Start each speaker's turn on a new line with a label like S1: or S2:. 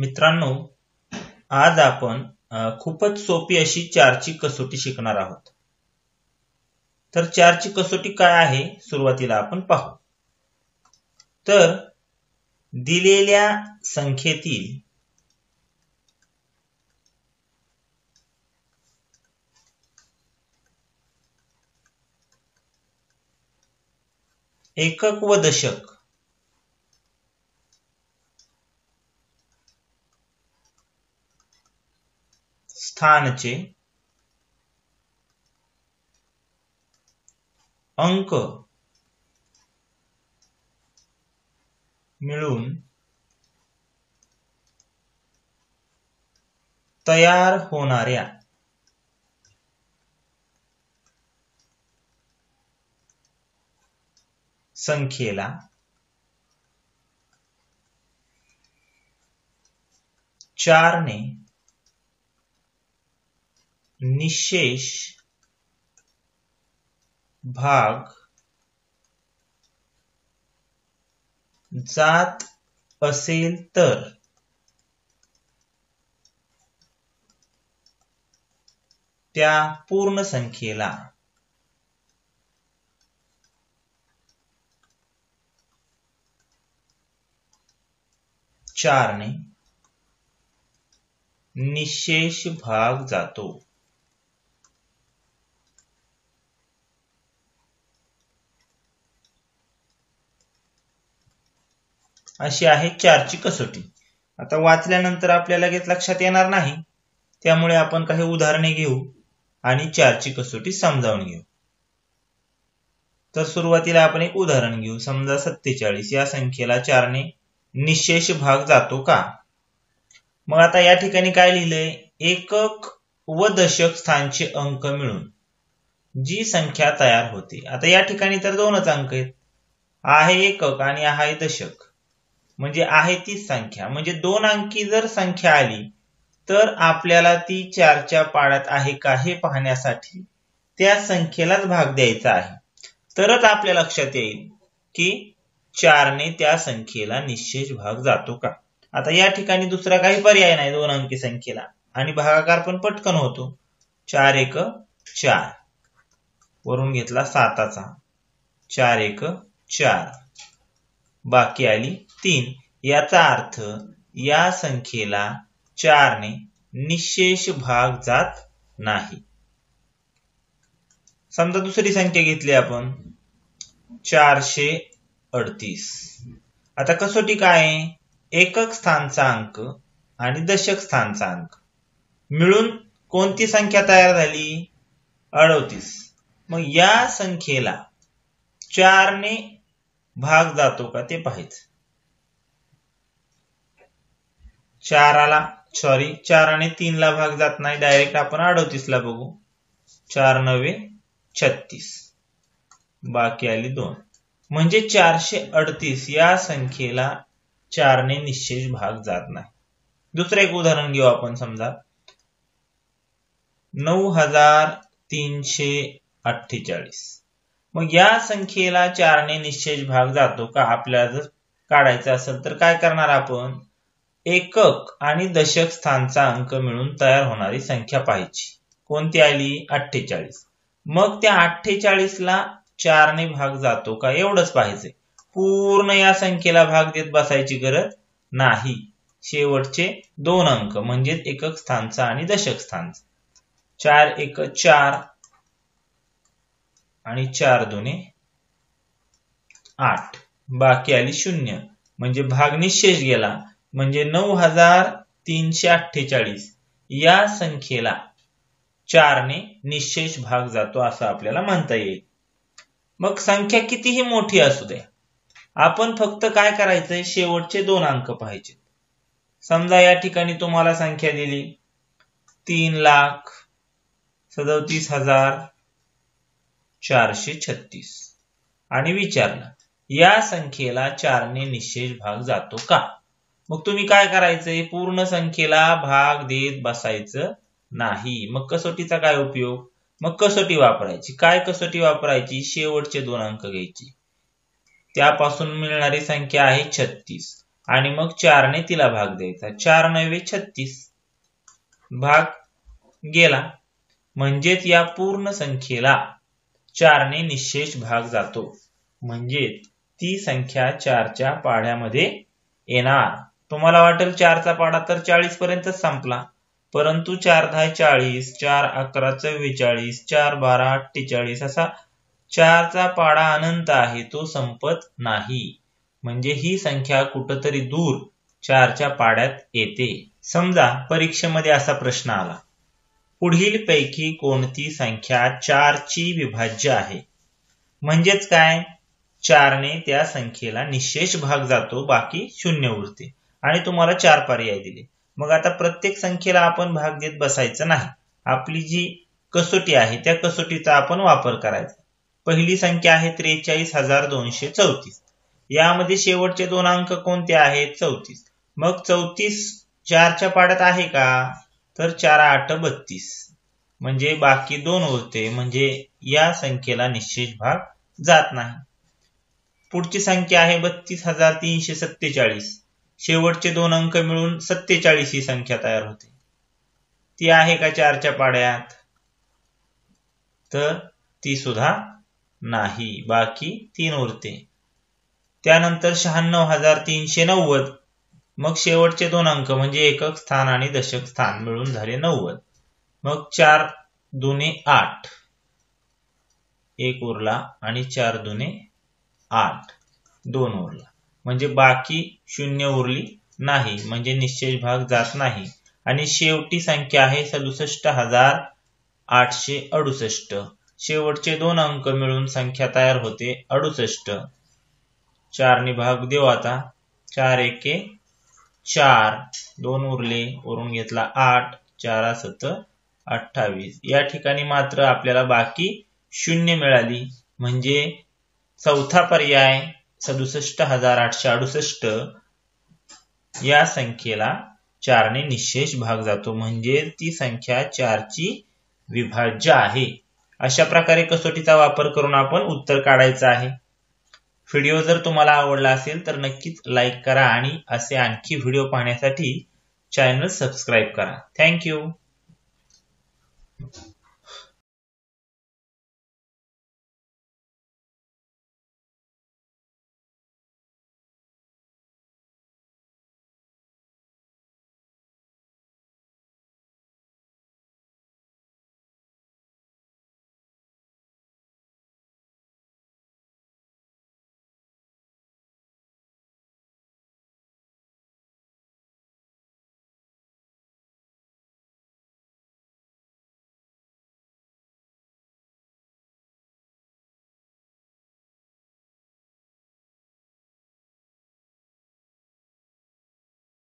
S1: मित्रांनो आज आपण खूपच सोपी अशी चारची कसोटी शिकणार आहोत तर चारची कसोटी काय आहे सुरुवातीला आपण पाहू तर दिलेल्या संख्येतील एकक व दशक स्थानचे अंक मिळून तयार होणाऱ्या संख्येला ने निशेष भाग जात असेल तर त्या पूर्ण संख्येला चारने निशेष भाग जातो अशी आहे चारची कसोटी आता वाचल्यानंतर आपल्याला घेत लक्षात येणार नाही त्यामुळे आपण काही उदाहरणे घेऊ आणि चारची कसोटी समजावून घेऊ तर सुरुवातीला आपण एक उदाहरण घेऊ समजा सत्तेचाळीस या संख्येला चारने निशेष भाग जातो का मग आता या ठिकाणी काय लिहिलंय एकक व दशक स्थानचे अंक मिळून जी संख्या तयार होते आता या ठिकाणी तर दोनच अंक आहेत आहे एकक आणि आहे दशक म्हणजे आहे ती संख्या म्हणजे दोन अंकी जर संख्या आली तर आपल्याला ती चारच्या पाड्यात आहे का हे पाहण्यासाठी त्या संख्येलाच भाग द्यायचा आहे तरच आपल्या लक्षात येईल की चारने त्या संख्येला निश्चित भाग जातो का आता या ठिकाणी दुसरा काही पर्याय नाही दोन अंकी संख्येला आणि भागाकार पण पटकन होतो चार एक चार वरून घेतला साताचा चार एक चार बाकी आली तीन याचा अर्थ या संख्येला चारने निशेष भाग जात नाही समजा दुसरी संख्या घेतली आपण चारशे अडतीस आता कसोटी काय एकक स्थानचा अंक आणि दशक स्थानचा अंक मिळून कोणती संख्या तयार झाली अडतीस मग या संख्येला चारने भाग जातो का ते पाहायचं चाराला सॉरी चार आणि तीनला भाग जात नाही डायरेक्ट आपण ला बघू चार नवे छत्तीस बाकी आली दोन म्हणजे चारशे अडतीस या संख्येला चारने निश्चित भाग जात नाही दुसरं एक उदाहरण घेऊ आपण समजा नऊ हजार तीनशे अठ्ठेचाळीस मग या संख्येला चारने निश्चय भाग जातो का आपल्याला जर काढायचा असेल तर काय करणार आपण एकक आणि दशक स्थानचा अंक मिळून तयार होणारी संख्या पाहायची कोणती आली अठ्ठेचाळीस मग त्या अठ्ठेचाळीसला चारने भाग जातो का एवढंच पाहिजे पूर्ण या संख्येला भाग देत बसायची गरज नाही शेवटचे दोन अंक म्हणजेच एकक स्थानचा आणि दशक स्थानचा चार एक चार आणि चार दोने आठ बाकी आली शून्य म्हणजे भाग निशेष गेला म्हणजे नऊ हजार तीनशे अठ्ठेचाळीस या संख्येला चारने निशेष भाग जातो असं आपल्याला म्हणता येईल मग संख्या कितीही मोठी असू द्या आपण फक्त काय करायचंय शेवटचे दोन अंक पाहिजे समजा या ठिकाणी तुम्हाला संख्या दिली तीन लाख सदतीस हजार चारशे छत्तीस आणि विचारलं या संख्येला चारने निशेष भाग जातो का मग तुम्ही काय करायचं पूर्ण संख्येला भाग देत बसायचं नाही मग कसोटीचा काय उपयोग मग कसोटी वापरायची काय कसोटी वापरायची शेवटचे दोन अंक घ्यायचे त्यापासून मिळणारी संख्या आहे छत्तीस आणि मग चारने तिला भाग द्यायचा चार नव्हे छत्तीस भाग गेला म्हणजेच या पूर्ण संख्येला चारने निशेष भाग जातो म्हणजे ती संख्या चारच्या पाढ्यामध्ये येणार तुम्हाला वाटेल चारचा पाडा तर चाळीस पर्यंतच संपला परंतु चार दहा चाळीस चार अकरा चव्वेचाळीस चार बारा अठ्ठेचाळीस असा चारचा पाडा अनंत आहे तो संपत नाही म्हणजे ही संख्या कुठंतरी दूर चारच्या पाड्यात येते समजा परीक्षेमध्ये असा प्रश्न आला पुढील पैकी कोणती संख्या ची विभाज्य आहे म्हणजेच काय चारने त्या संख्येला निशेष भाग जातो बाकी शून्य उरते आणि तुम्हाला चार पर्याय दिले मग आता प्रत्येक संख्येला आपण भाग देत बसायचं नाही आपली जी कसोटी आहे त्या कसोटीचा आपण वापर करायचा पहिली संख्या आहे त्रेचाळीस हजार दोनशे चौतीस यामध्ये शेवटचे दोन अंक कोणते आहेत चौतीस मग चौतीस चारच्या पाड्यात आहे का तर चार आठ बत्तीस म्हणजे बाकी दोन होते म्हणजे या संख्येला निश्चित भाग जात नाही पुढची संख्या आहे बत्तीस हजार तीनशे सत्तेचाळीस शेवटचे दोन अंक मिळून सत्तेचाळीस ही संख्या तयार होते ती आहे का चारच्या पाड्यात तर ती सुद्धा नाही बाकी तीन उरते त्यानंतर शहाण्णव हजार तीनशे नव्वद मग शेवटचे दोन अंक म्हणजे एकक स्थान आणि दशक स्थान मिळून झाले नव्वद मग चार दुने आठ एक उरला आणि चार दुने आठ दोन उरला म्हणजे बाकी शून्य उरली नाही म्हणजे निश्चय भाग जात नाही आणि शेवटी संख्या आहे सदुसष्ट हजार आठशे अडुसष्ट शेवटचे दोन अंक मिळून संख्या तयार होते अडुसष्ट चारने भाग देऊ आता चार एके चार दोन उरले वरून घेतला आठ चार सत अठ्ठावीस या ठिकाणी मात्र आपल्याला बाकी शून्य मिळाली म्हणजे चौथा पर्याय सदुसष्ट हजार आठशे अडुसष्ट या संख्येला चारने निशेष भाग जातो म्हणजे ती संख्या चारची विभाज्य आहे अशा प्रकारे कसोटीचा वापर करून आपण उत्तर काढायचं आहे व्हिडिओ जर तुम्हाला आवडला असेल तर नक्कीच लाईक करा आणि असे आणखी व्हिडिओ पाहण्यासाठी चॅनल सबस्क्राईब करा थँक्यू